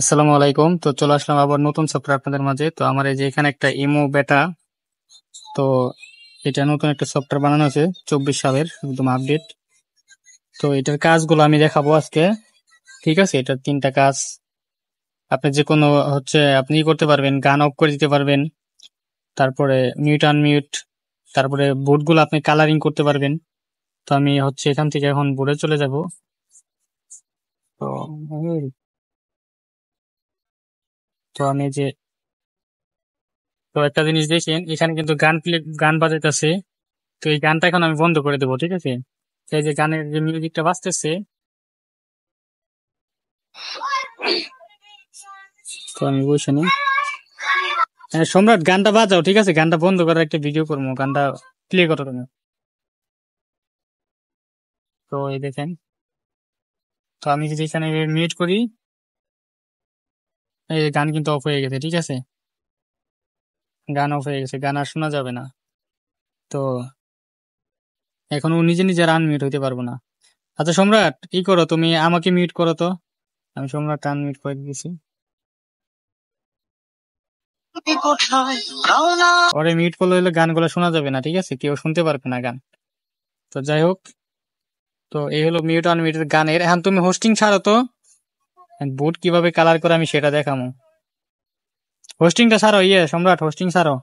আসসালামু আলাইকুম তো চলে আসলাম আবার নতুন চক্র আপনাদের মাঝে তো আমার এই যে এখানে একটা ইমো বেটা তো এটা নতুন একটা সফটওয়্যার বানানো আছে চব্বিশ সালের একদম আপডেট তো এটার কাজগুলো আমি দেখাবো আজকে ঠিক আছে এটার তিনটা কাজ আপনি যে কোনো হচ্ছে আপনি করতে পারবেন গান অফ করে দিতে পারবেন তারপরে মিউট আনমিউট তারপরে বোর্ডগুলো আপনি কালারিং করতে পারবেন তো আমি হচ্ছে এখান থেকে এখন বোর্ডে চলে যাব তো তো আমি যে তো একটা জিনিস দেখেন এখানে কিন্তু গান প্লে গান বাজাইতেছে তো এই গানটা এখন আমি বন্ধ করে দেবো ঠিক আছে এই যে গানের যে মিউজিকটা বাজতেছে তো আমি বসে নি সম্রাট গানটা বাজাও ঠিক আছে গানটা বন্ধ করার একটা ভিডিও করবো গানটা প্লে করো তুমি তো এই দেখেন তো আমি যদি এখানে মিউট করি এই যে গান কিন্তু অফ হয়ে গেছে ঠিক আছে গান অফ হয়ে গেছে গান আর শোনা যাবে না তো এখন ও নিজে নিজে আনমিউট হইতে পারবো না আচ্ছা সম্রাট কি করো তুমি আমাকে মিউট করো তো আমি সম্রাট আনমিউট করে দিয়েছি ওরে মিউট করলে হলে গানগুলো শোনা যাবে না ঠিক আছে কেউ শুনতে পারবে না গান তো যাই হোক তো এই হলো মিউট আনমিউটের গানের এখন তুমি হোস্টিং ছাড়ো তো বুট কিভাবে কালার করে আমি সেটা দেখামো হোস্টিংটা সারো ইয়ে সম্রাট হোস্টিং সারো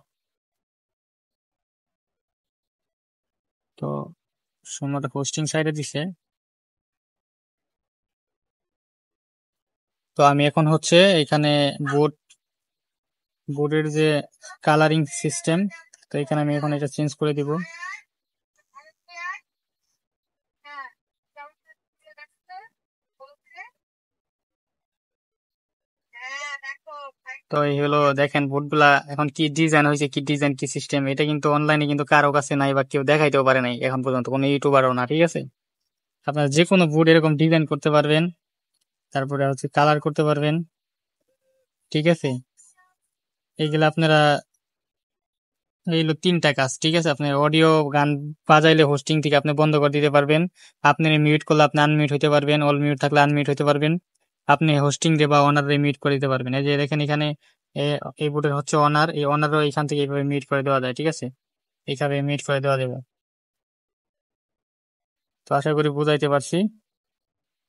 তো সম্রাট হোস্টিং সাইডে দিছে তো আমি এখন হচ্ছে এখানে বোর্ড বোর্ডের যে কালারিং সিস্টেম তো এখানে আমি এখন এটা চেঞ্জ করে দিব তো এই হলো দেখেন বুটগুলা এখন কি ডিজাইন হয়েছে কি ডিজাইন কি সিস্টেম এটা কিন্তু অনলাইনে কিন্তু কারো কাছে নাই বা কেউ দেখাইতেও পারে নাই এখন পর্যন্ত কোনো ইউটিউবারও না ঠিক আছে আপনারা যে কোনো বুট এরকম ডিজাইন করতে পারবেন তারপরে হচ্ছে কালার করতে পারবেন ঠিক আছে এইগুলো আপনারা এই হলো তিনটা কাজ ঠিক আছে আপনার অডিও গান বাজাইলে হোস্টিং থেকে আপনি বন্ধ করে দিতে পারবেন আপনি মিউট করলে আপনি আনমিউট হইতে পারবেন অল মিউট থাকলে আনমিউট হইতে পারবেন আপনি হোস্টিং দিয়ে বা অনারে মিট করে দিতে পারবেন এই যে দেখেন এখানে এই বুটের হচ্ছে অনার এই অনারও এখান থেকে এইভাবে মিট করে দেওয়া যায় ঠিক আছে এইভাবে মিট করে দেওয়া যাবে তো আশা করি বুঝাইতে পারছি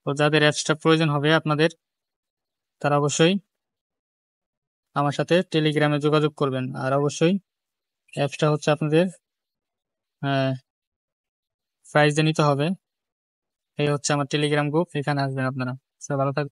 তো যাদের অ্যাপসটা প্রয়োজন হবে আপনাদের তারা অবশ্যই আমার সাথে টেলিগ্রামে যোগাযোগ করবেন আর অবশ্যই অ্যাপসটা হচ্ছে আপনাদের প্রাইজে নিতে হবে এই হচ্ছে আমার টেলিগ্রাম গ্রুপ এখানে আসবেন আপনারা ভালো থাকবেন